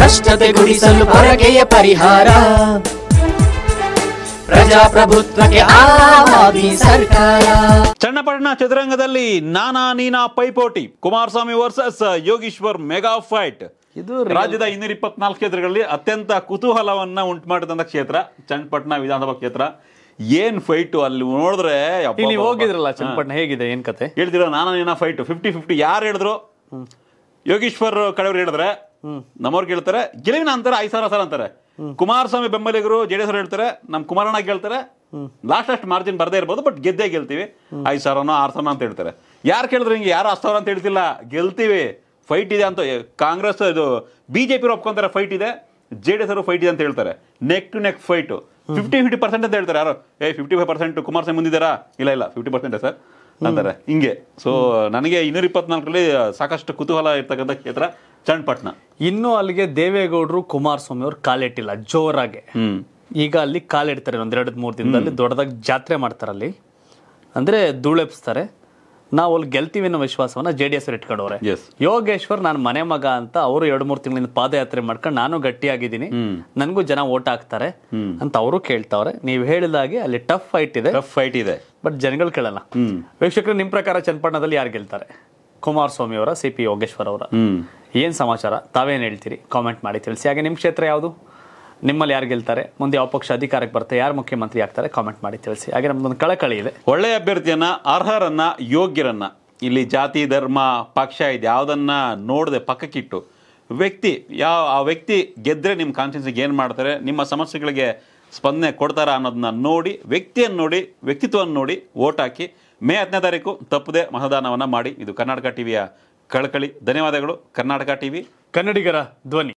ಭ್ರಷ್ಟತೆ ಗುಡಿಸಲು ಹೊರಗೆಯ ಪರಿಹಾರ ಪ್ರಜಾಪ್ರಭುತ್ವಕ್ಕೆ ಸರ್ಕಾರ ಚನ್ನಪಟ್ಟಣ ಚಿತ್ರರಂಗದಲ್ಲಿ ನಾನಾ ನೀನಾ ಪೈಪೋಟಿ Kumaraswamy versus Yogeshwar mega fight ಇದು ರಾಜ್ಯದ ಇನ್ನೂರ ಇಪ್ಪತ್ನಾಲ್ಕು ಕ್ಷೇತ್ರಗಳಲ್ಲಿ ಅತ್ಯಂತ ಕುತೂಹಲವನ್ನ ಉಂಟು ಮಾಡಿದಂತ ಕ್ಷೇತ್ರ ಚನ್ನಪಟ್ಟಣ ವಿಧಾನಸಭಾ ಕ್ಷೇತ್ರ ಏನ್ ಫೈಟ್ ಅಲ್ಲಿ ನೋಡಿದ್ರೆ ನೀವು ಹೋಗಿದ್ರಲ್ಲ ಚನ್ನಪಟ್ಟಣ ಹೇಗಿದೆ ಏನ್ ಕತೆ ಹೇಳ್ತಿರೋ ನಾನಾ ನೀನಾ ಫೈಟ್ ಫಿಫ್ಟಿ ಫಿಫ್ಟಿ ಯಾರು ಹೇಳಿದ್ರು ಯೋಗೀಶ್ವರ್ ಕಡೆಯವ್ರು ಹೇಳಿದ್ರೆ ನಮ್ಮವ್ರು ಹೇಳ್ತಾರೆ ಗೆಲುವಿನ ಅಂತಾರೆ ಐದ್ ಸಾವಿರ ಅಂತಾರೆ ಕುಮಾರಸ್ವಾಮಿ ಬೆಂಬಲಿಗರು ಜೆಡಿಎಸ್ ಅವರು ಹೇಳ್ತಾರೆ ನಮ್ ಕುಮಾರಣ್ಣ ಗೆಲ್ತಾರೆ ಲಾಸ್ಟ್ ಅಷ್ಟು ಮಾರ್ಜಿನ್ ಬರದೇ ಇರ್ಬೋದು ಬಟ್ ಗೆದ್ದೇ ಗೆಲ್ತೀವಿ ಐದ್ ಸಾವಿರನೋ ಆರ್ ಸಾವಿರ ಅಂತ ಹೇಳ್ತಾರೆ ಯಾರು ಕೇಳಿದ್ರೆ ಹಿಂಗೆ ಯಾರು ಆರ್ ಸಾವಿರ ಅಂತ ಹೇಳ್ತಿಲ್ಲ ಗೆಲ್ತೀವಿ ಫೈಟ್ ಇದೆ ಅಂತ ಕಾಂಗ್ರೆಸ್ ಇದು ಬಿಜೆಪಿ ಜೆ ಒಪ್ಕೊಂತಾರೆ ಫೈಟ್ ಇದೆ ಜೆ ಡಿ ಎಸ್ ಅವರು ಫೈಟ್ ಇದೆ ಅಂತ ಹೇಳ್ತಾರೆ neck to neck fight fifty fifty percent ಅಂತ ಹೇಳ್ತಾರೆ ಯಾರು ಏ ಫಿಫ್ಟಿ ಫೈವ್ ಪರ್ಸೆಂಟ್ ಕುಮಾರಸ್ವಾಮಿ ಮುಂದಿದ್ದಾರಾ ಇಲ್ಲ ಇಲ್ಲ ಫಿಫ್ಟಿ ಪರ್ಸೆಂಟ್ ಸರ್ ಅಂತಾರೆ ಹಿಂಗೆ ಸೊ ನನಗೆ ಇನ್ನೂರ ಇಪ್ಪತ್ನಾಲ್ಕರಲ್ಲಿ ಸಾಕಷ್ಟು ಕುತೂಹಲ ಇರ್ತಕ್ಕಂಥ ಕ್ಷೇತ್ರ ಚನ್ನಪಟ್ಟಣ ಇನ್ನು ಅಲ್ಲಿಗೆ ದೇವೇಗೌಡರು ಕುಮಾರಸ್ವಾಮಿ ಅವರು ಕಾಲಿಟ್ಟಿಲ್ಲ ಜೋರಾಗೆ ಈಗ ಅಲ್ಲಿ ಕಾಲಿಡ್ತಾರೆ ಒಂದೆರಡು ಮೂರು ದಿನದಲ್ಲಿ ದೊಡ್ಡದಾಗಿ ಜಾತ್ರೆ ಮಾಡ್ತಾರೆ ಅಲ್ಲಿ ಅಂದ್ರೆ ಧೂಳೆಪ್ಸ್ತಾರೆ ನಾವು ಅಲ್ಲಿ ಗೆಲ್ತೀವಿ ಅನ್ನೋ ವಿಶ್ವಾಸವನ್ನ ಜೆ ಡಿ ಎಸ್ ಇಟ್ಕೊಂಡವ್ರೆ ಯೋಗೇಶ್ವರ್ ನಾನು ಮನೆ ಮಗ ಅಂತ ಅವರು ಎರಡು ಮೂರು ತಿಂಗಳಿಂದ ಪಾದಯಾತ್ರೆ ಮಾಡ್ಕೊಂಡು ನಾನು ಗಟ್ಟಿಯಾಗಿದ್ದೀನಿ ನನಗೂ ಜನ ಓಟ್ ಹಾಕ್ತಾರೆ ಅಂತ ಅವರು ಕೇಳ್ತಾವ್ರೆ ನೀವು ಹೇಳಿದಾಗೆ ಅಲ್ಲಿ ಟಫ್ ಫೈಟ್ ಇದೆ ಟಫ್ ಫೈಟ್ ಇದೆ ಬಟ್ ಜನಗಳು ಕೇಳಲ್ಲ ವೀಕ್ಷಕರು ನಿಮ್ಮ ಪ್ರಕಾರ ಚನ್ನಪಟ್ಟಣದಲ್ಲಿ ಯಾರು ಗೆಲ್ತಾರೆ ಕುಮಾರಸ್ವಾಮಿ ಅವರ ಸಿ ಪಿ ಯೋಗೇಶ್ವರ್ ಅವರ ಏನು ಸಮಾಚಾರ ತಾವೇನು ಹೇಳ್ತೀರಿ ಕಾಮೆಂಟ್ ಮಾಡಿ ತಿಳಿಸಿ ಹಾಗೆ ನಿಮ್ಮ ಕ್ಷೇತ್ರ ಯಾವುದು ನಿಮ್ಮಲ್ಲಿ ಯಾರು ಗೆಲ್ತಾರೆ ಮುಂದೆ ಯಾವ ಪಕ್ಷ ಅಧಿಕಾರಕ್ಕೆ ಬರ್ತಾರೆ ಯಾರು ಮುಖ್ಯಮಂತ್ರಿ ಆಗ್ತಾರೆ ಕಾಮೆಂಟ್ ಮಾಡಿ ತಿಳಿಸಿ ಹಾಗೆ ನಮ್ಮದೊಂದು ಕಳಕಳಿ ಇದೆ ಒಳ್ಳೆಯ ಅಭ್ಯರ್ಥಿಯನ್ನ ಅರ್ಹರನ್ನ ಯೋಗ್ಯರನ್ನ ಇಲ್ಲಿ ಜಾತಿ ಧರ್ಮ ಪಕ್ಷ ಇದು ಯಾವುದನ್ನ ನೋಡದೆ ಪಕ್ಕಕ್ಕಿಟ್ಟು ವ್ಯಕ್ತಿ ಯಾವ ಆ ವ್ಯಕ್ತಿ ಗೆದ್ದರೆ ನಿಮ್ಮ ಕಾನ್ಫಿಡೆನ್ಸಿಗೆ ಏನು ಮಾಡ್ತಾರೆ ನಿಮ್ಮ ಸಮಸ್ಯೆಗಳಿಗೆ ಸ್ಪಂದನೆ ಕೊಡ್ತಾರಾ ಅನ್ನೋದನ್ನ ನೋಡಿ ವ್ಯಕ್ತಿಯನ್ನು ನೋಡಿ ವ್ಯಕ್ತಿತ್ವವನ್ನು ನೋಡಿ ಓಟ್ ಹಾಕಿ ಮೇ ಹತ್ತನೇ ತಾರೀಕು ತಪ್ಪದೆ ಮತದಾನವನ್ನು ಮಾಡಿ ಇದು ಕರ್ನಾಟಕ ಟಿವಿಯ ಕಳಕಳಿ ಧನ್ಯವಾದಗಳು ಕರ್ನಾಟಕ ಟಿವಿ ಕನ್ನಡಿಗರ ಧ್ವನಿ